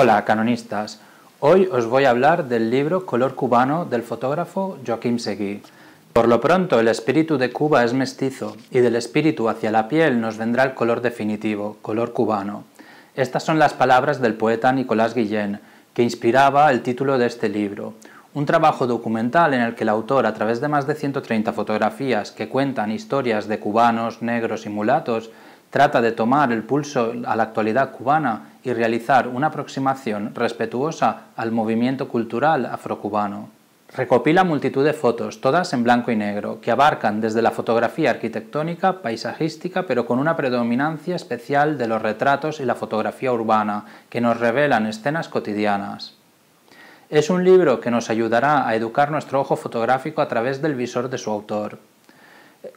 Hola, canonistas. Hoy os voy a hablar del libro Color cubano del fotógrafo Joaquim Seguí. Por lo pronto, el espíritu de Cuba es mestizo y del espíritu hacia la piel nos vendrá el color definitivo, color cubano. Estas son las palabras del poeta Nicolás Guillén, que inspiraba el título de este libro. Un trabajo documental en el que el autor, a través de más de 130 fotografías que cuentan historias de cubanos, negros y mulatos, trata de tomar el pulso a la actualidad cubana y realizar una aproximación respetuosa al movimiento cultural afrocubano. Recopila multitud de fotos, todas en blanco y negro, que abarcan desde la fotografía arquitectónica, paisajística, pero con una predominancia especial de los retratos y la fotografía urbana, que nos revelan escenas cotidianas. Es un libro que nos ayudará a educar nuestro ojo fotográfico a través del visor de su autor.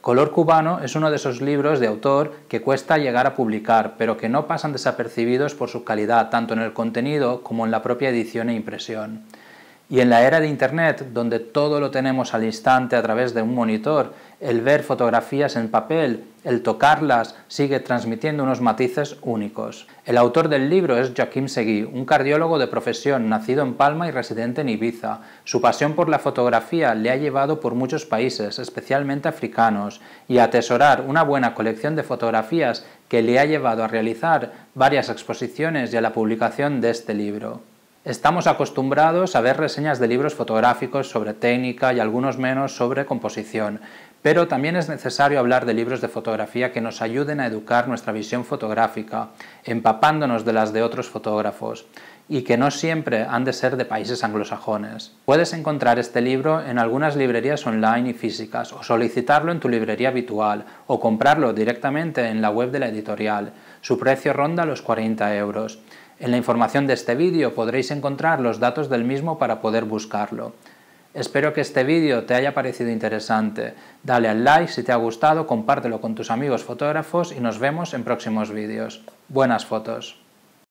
Color cubano es uno de esos libros de autor que cuesta llegar a publicar, pero que no pasan desapercibidos por su calidad, tanto en el contenido como en la propia edición e impresión. Y en la era de Internet, donde todo lo tenemos al instante a través de un monitor, el ver fotografías en papel, el tocarlas, sigue transmitiendo unos matices únicos. El autor del libro es Joaquim Seguí, un cardiólogo de profesión, nacido en Palma y residente en Ibiza. Su pasión por la fotografía le ha llevado por muchos países, especialmente africanos, y a atesorar una buena colección de fotografías que le ha llevado a realizar varias exposiciones y a la publicación de este libro. Estamos acostumbrados a ver reseñas de libros fotográficos sobre técnica y algunos menos sobre composición, pero también es necesario hablar de libros de fotografía que nos ayuden a educar nuestra visión fotográfica, empapándonos de las de otros fotógrafos y que no siempre han de ser de países anglosajones. Puedes encontrar este libro en algunas librerías online y físicas, o solicitarlo en tu librería habitual, o comprarlo directamente en la web de la editorial. Su precio ronda los 40 euros. En la información de este vídeo podréis encontrar los datos del mismo para poder buscarlo. Espero que este vídeo te haya parecido interesante. Dale al like si te ha gustado, compártelo con tus amigos fotógrafos y nos vemos en próximos vídeos. Buenas fotos.